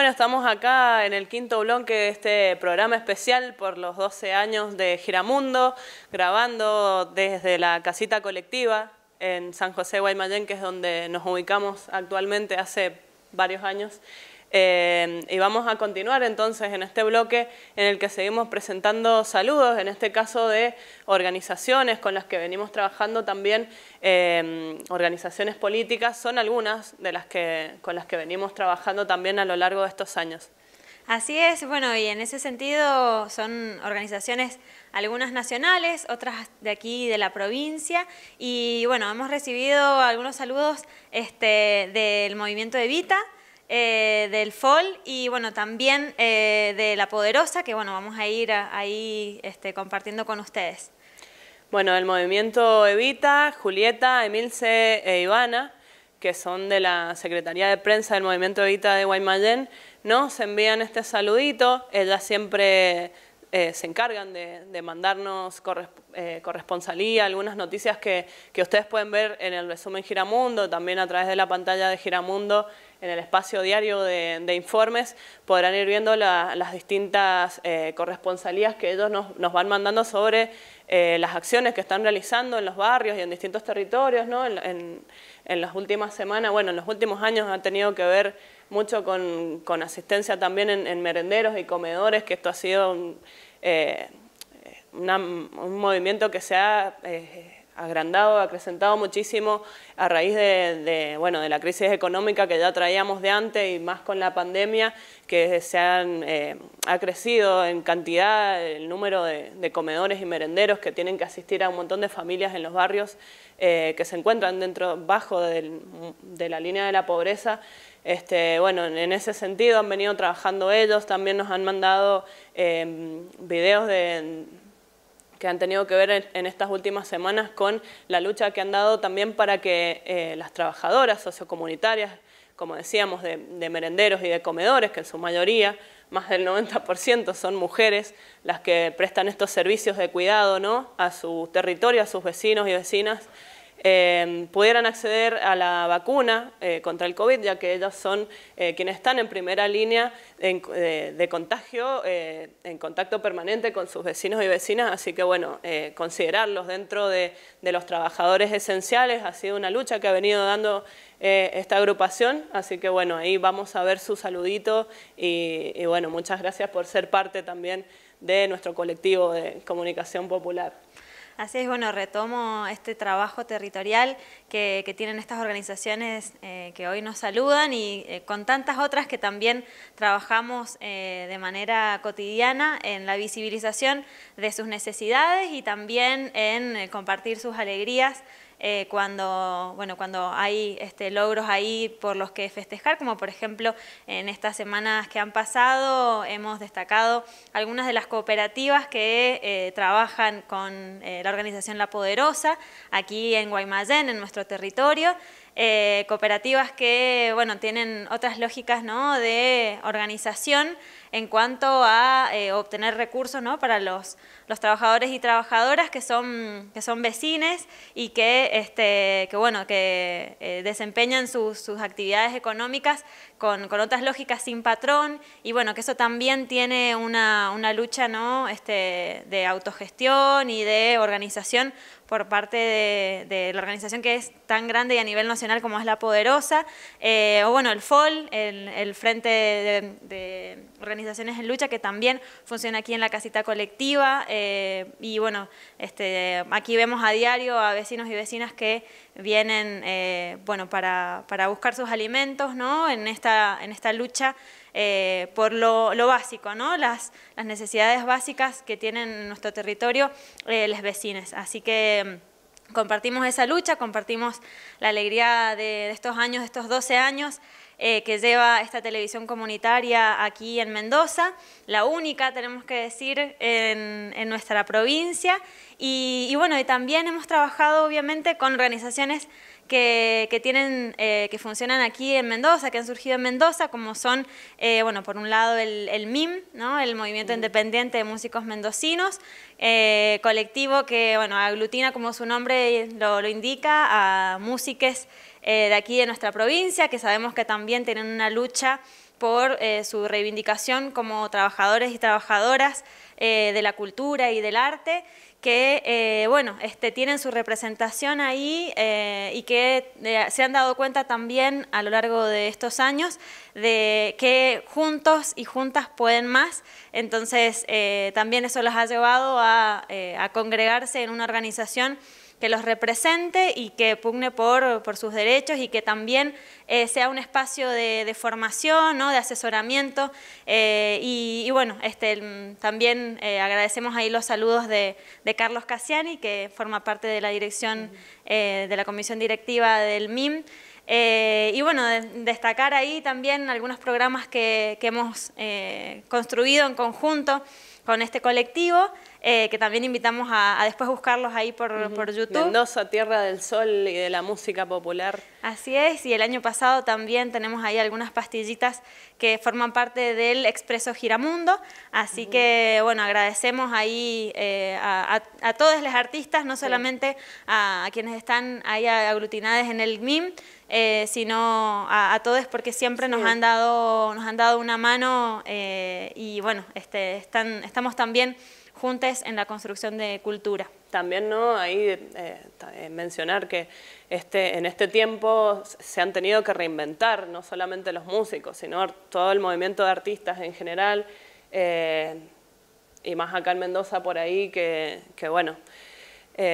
Bueno, estamos acá en el quinto bloque de este programa especial por los 12 años de Giramundo, grabando desde la casita colectiva en San José Guaymallén, que es donde nos ubicamos actualmente hace varios años. Em, y vamos a continuar entonces en este bloque en el que seguimos presentando saludos, en este caso de organizaciones con las que venimos trabajando también, em, organizaciones políticas, son algunas de las que, con las que venimos trabajando también a lo largo de estos años. Así es, bueno, y en ese sentido son organizaciones, algunas nacionales, otras de aquí de la provincia, y bueno, hemos recibido algunos saludos este, del movimiento de vita eh, del FOL y bueno, también eh, de La Poderosa, que bueno, vamos a ir ahí este, compartiendo con ustedes. Bueno, el movimiento Evita, Julieta, Emilce e Ivana, que son de la Secretaría de Prensa del Movimiento Evita de Guaymallén, nos envían este saludito, ellas siempre eh, se encargan de, mandarnos corresponsalía, algunas noticias que, que, ustedes pueden ver en el resumen Giramundo, también a través de la pantalla de Giramundo en el espacio diario de, informes podrán ir viendo las distintas eh, corresponsalías que ellos nos, van mandando sobre eh, las acciones que están realizando en los barrios y en distintos territorios, en, las últimas semanas, bueno, en los últimos años ha tenido que ver mucho con, asistencia también en, merenderos y comedores, que esto ha sido un eh, movimiento que se ha agrandado, acrecentado muchísimo a raíz de, bueno, de la crisis económica que ya traíamos de antes y más con la pandemia, que se han, eh, ha crecido en cantidad el número de, comedores y merenderos que tienen que asistir a un montón de familias en los barrios eh, que se encuentran dentro, bajo de la línea de la pobreza. Este, bueno, en ese sentido han venido trabajando ellos, también nos han mandado eh, videos de que han tenido que ver en, estas últimas semanas con la lucha que han dado también para que eh, las trabajadoras sociocomunitarias, como decíamos, de, merenderos y de comedores, que en su mayoría, más del 90% son mujeres las que prestan estos servicios de cuidado ¿no? a su territorio, a sus vecinos y vecinas, Em, pudieran acceder a la vacuna eh, contra el COVID, ya que ellas son eh, quienes están en primera línea de, contagio, eh, en contacto permanente con sus vecinos y vecinas, así que bueno, considerarlos dentro de, los trabajadores esenciales ha sido una lucha que ha venido dando esta agrupación, así que bueno, ahí vamos a ver su saludito y bueno, muchas gracias por ser parte también de nuestro colectivo de comunicación popular. Así es, bueno, retomo este trabajo territorial que, tienen estas organizaciones eh, que hoy nos saludan y eh, con tantas otras que también trabajamos eh, de manera cotidiana en la visibilización de sus necesidades y también en compartir sus alegrías eh, cuando, bueno, hay este, logros ahí por los que festejar, como por ejemplo en estas semanas que han pasado hemos destacado algunas de las cooperativas que eh, trabajan con eh, la organización La Poderosa aquí en Guaymallén, en nuestro territorio. Eh, cooperativas que bueno, tienen otras lógicas de organización en cuanto a eh, obtener recursos para los, trabajadores y trabajadoras que son, que vecines y este, que, bueno, que eh, desempeñan sus actividades económicas con, otras lógicas sin patrón y bueno, que eso también tiene una, lucha ¿no? este, de autogestión y de organización por parte de, la organización que es tan grande y a nivel nacional como es La Poderosa, eh, o bueno, el FOL, el, Frente de, Organizaciones en Lucha, que también funciona aquí en la casita colectiva, eh, y bueno, este, aquí vemos a diario a vecinos y vecinas que vienen eh, bueno, para, para, buscar sus alimentos ¿no? en, esta, en esta lucha eh, por lo, básico, ¿no? las, las necesidades básicas que tienen nuestro territorio eh, los vecinos. Así que mm, compartimos esa lucha, compartimos la alegría de, de estos años, de estos 12 años eh, que lleva esta televisión comunitaria aquí en Mendoza, la única, tenemos que decir, en, nuestra provincia. Y, bueno, también hemos trabajado obviamente con organizaciones que, que tienen, eh, que funcionan aquí en Mendoza, que han surgido en Mendoza, como son, eh, bueno, por un lado el, MIM, el Movimiento Independiente de Músicos Mendocinos, colectivo que, bueno, aglutina, como su nombre lo, lo indica, a músiques eh, de aquí de nuestra provincia, que sabemos que también tienen una lucha por eh, su reivindicación como trabajadores y trabajadoras eh, de la cultura y del arte, que bueno, este, tienen su representación ahí y que se han dado cuenta también a lo largo de estos años de que juntos y juntas pueden más, entonces también eso los ha llevado a congregarse en una organización que los represente y que pugne por, sus derechos y que también eh, sea un espacio de, formación, de asesoramiento. Eh, y, bueno, este, mm, también eh, agradecemos ahí los saludos de, Carlos Cassiani, que forma parte de la dirección de la comisión directiva del MIM. y bueno, destacar ahí también algunos programas que, hemos construido en conjunto con este colectivo. Eh, que también invitamos a, después buscarlos ahí por, por YouTube. Mendoza, Tierra del Sol y de la música popular. Así es, y el año pasado también tenemos ahí algunas pastillitas que forman parte del Expreso Giramundo, así que bueno, agradecemos ahí eh, a, a, a todos los artistas, no solamente a, quienes están ahí aglutinados en el MIM, eh, sino a, todos porque siempre nos han dado nos han dado una mano y bueno, este, están, estamos también juntes en la construcción de cultura. También no ahí eh, eh, mencionar que este, en este tiempo se han tenido que reinventar no solamente los músicos, sino todo el movimiento de artistas en general, eh, y más acá en Mendoza por ahí, que, bueno,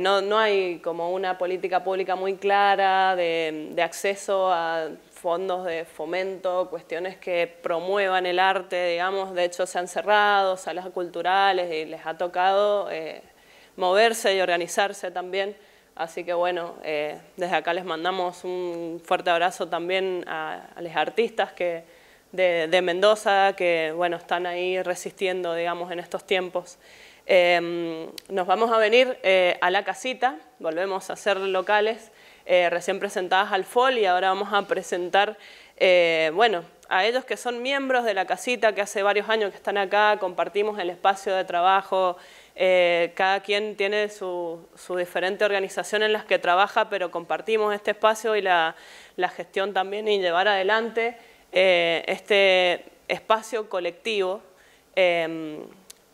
no, hay como una política pública muy clara de acceso a fondos de fomento, cuestiones que promuevan el arte, digamos, de hecho se han cerrado salas culturales y les ha tocado eh, moverse y organizarse también. Así que bueno, eh, desde acá les mandamos un fuerte abrazo también a, los artistas que, de, Mendoza que bueno, están ahí resistiendo digamos, en estos tiempos. Eh, nos vamos a venir a la casita, volvemos a ser locales eh, recién presentadas al FOL y ahora vamos a presentar, eh, bueno, a ellos que son miembros de la casita, que hace varios años que están acá, compartimos el espacio de trabajo, eh, cada quien tiene su, diferente organización en las que trabaja, pero compartimos este espacio y la, la gestión también y llevar adelante este espacio colectivo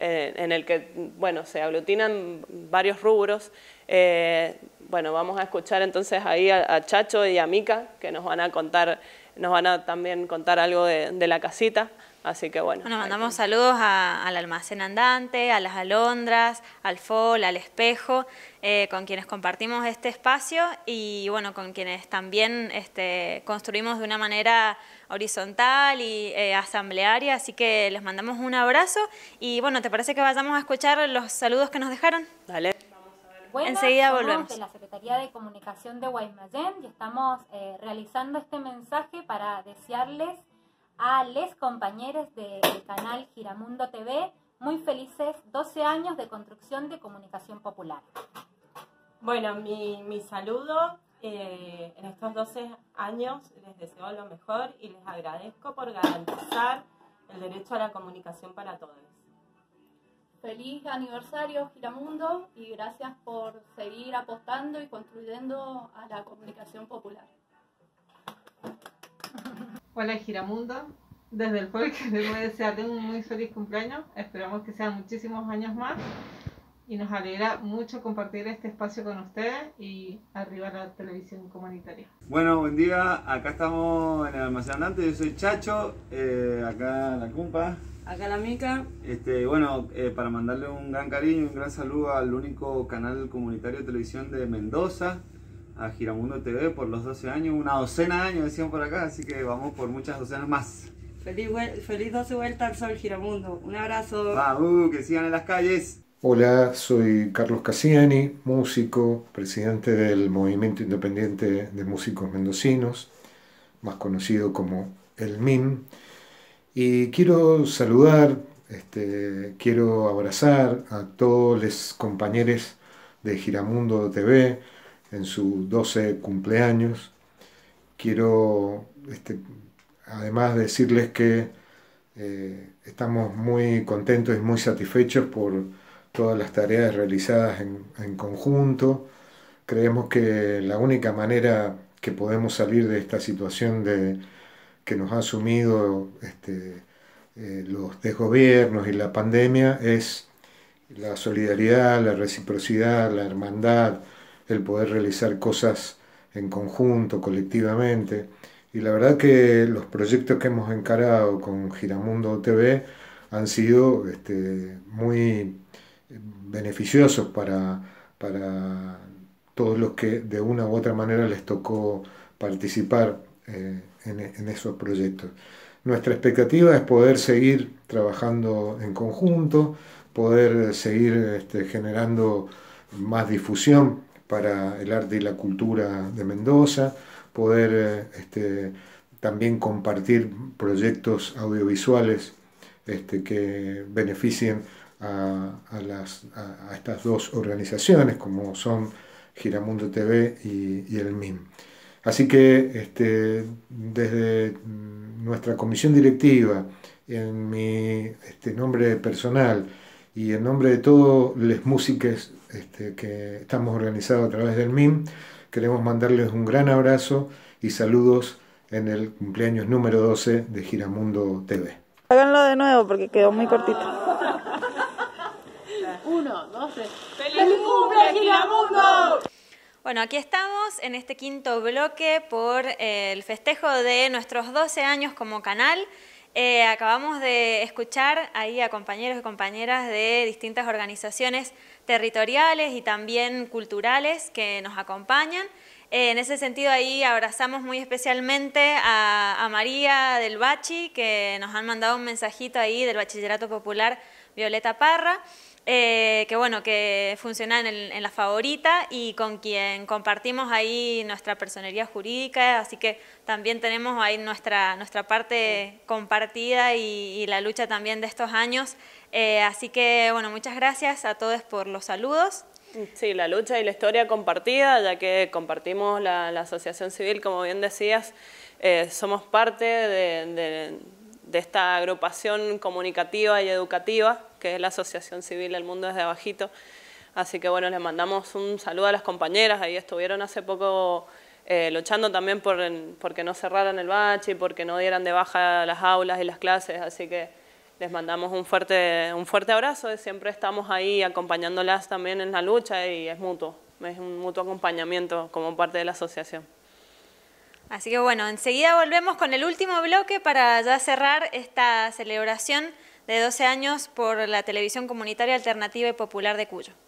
eh, en el que bueno, se aglutinan varios rubros. Eh, bueno, vamos a escuchar entonces ahí a, a Chacho y a Mica, que nos van a contar nos van a también contar algo de, la casita. Así que bueno. Bueno, mandamos saludos al almacén andante, a las alondras, al FOL, al espejo, eh, con quienes compartimos este espacio y bueno, con quienes también este, construimos de una manera horizontal y eh, asamblearia. Así que les mandamos un abrazo y bueno, ¿te parece que vayamos a escuchar los saludos que nos dejaron? Dale. Enseguida volvemos. de la Secretaría de Comunicación de Guaymallén y estamos eh, realizando este mensaje para desearles a les compañeros del canal Giramundo TV muy felices 12 años de construcción de comunicación popular. Bueno, mi, mi saludo eh, en estos 12 años les deseo lo mejor y les agradezco por garantizar el derecho a la comunicación para todos. Feliz aniversario Giramundo y gracias por seguir apostando y construyendo a la comunicación popular. Hola Giramundo, desde el folk a desear un muy feliz cumpleaños, esperamos que sean muchísimos años más y nos alegra mucho compartir este espacio con ustedes y arriba la televisión comunitaria. Bueno, buen día, acá estamos en el almacenante, yo soy Chacho, eh, acá la cumpa. Acá la Mica. Este, bueno, eh, para mandarle un gran cariño, un gran saludo al único canal comunitario de televisión de Mendoza, a Giramundo TV por los 12 años, una docena de años decían por acá, así que vamos por muchas docenas más. Feliz, feliz 12 vueltas al sol, Giramundo. Un abrazo. que sigan en las calles. Hola, soy Carlos Cassiani, músico, presidente del Movimiento Independiente de Músicos Mendocinos, más conocido como el MIM, y quiero saludar, este, quiero abrazar a todos los compañeros de Giramundo TV en su 12 cumpleaños. Quiero, este, además, decirles que eh, estamos muy contentos y muy satisfechos por todas las tareas realizadas en, conjunto. Creemos que la única manera que podemos salir de esta situación de, que nos ha asumido este, eh, los desgobiernos y la pandemia es la solidaridad, la reciprocidad, la hermandad, el poder realizar cosas en conjunto, colectivamente. Y la verdad que los proyectos que hemos encarado con Giramundo TV han sido este, muy beneficiosos para, para todos los que de una u otra manera les tocó participar eh, en, esos proyectos. Nuestra expectativa es poder seguir trabajando en conjunto, poder seguir este, generando más difusión para el arte y la cultura de Mendoza, poder este, también compartir proyectos audiovisuales este, que beneficien a, las, estas dos organizaciones como son Giramundo TV y, el MIM. Así que este, desde nuestra comisión directiva, en mi este, nombre personal y en nombre de todos los músicos este, que estamos organizados a través del MIM, queremos mandarles un gran abrazo y saludos en el cumpleaños número 12 de Giramundo TV. Háganlo de nuevo porque quedó muy cortito. Bueno, aquí estamos en este quinto bloque por eh, el festejo de nuestros 12 años como canal. Eh, acabamos de escuchar ahí a compañeros y compañeras de distintas organizaciones territoriales y también culturales que nos acompañan. Eh, en ese sentido ahí abrazamos muy especialmente a María del Bachi, que nos han mandado un mensajito ahí del Bachillerato Popular Violeta Parra. Eh, que bueno, que funciona en, en, la favorita y con quien compartimos ahí nuestra personería jurídica, así que también tenemos ahí nuestra, nuestra parte compartida y, la lucha también de estos años. Eh, así que bueno, muchas gracias a todos por los saludos. Sí, la lucha y la historia compartida, ya que compartimos la, asociación civil, como bien decías, eh, somos parte de, de de esta agrupación comunicativa y educativa, que es la Asociación Civil El Mundo desde Abajito. Así que bueno, les mandamos un saludo a las compañeras, ahí estuvieron hace poco eh, luchando también por porque no cerraran el bache y porque no dieran de baja las aulas y las clases, así que les mandamos un fuerte, un fuerte abrazo, siempre estamos ahí acompañándolas también en la lucha y es mutuo, es un mutuo acompañamiento como parte de la asociación. Así que bueno, enseguida volvemos con el último bloque para ya cerrar esta celebración de 12 años por la Televisión Comunitaria Alternativa y Popular de Cuyo.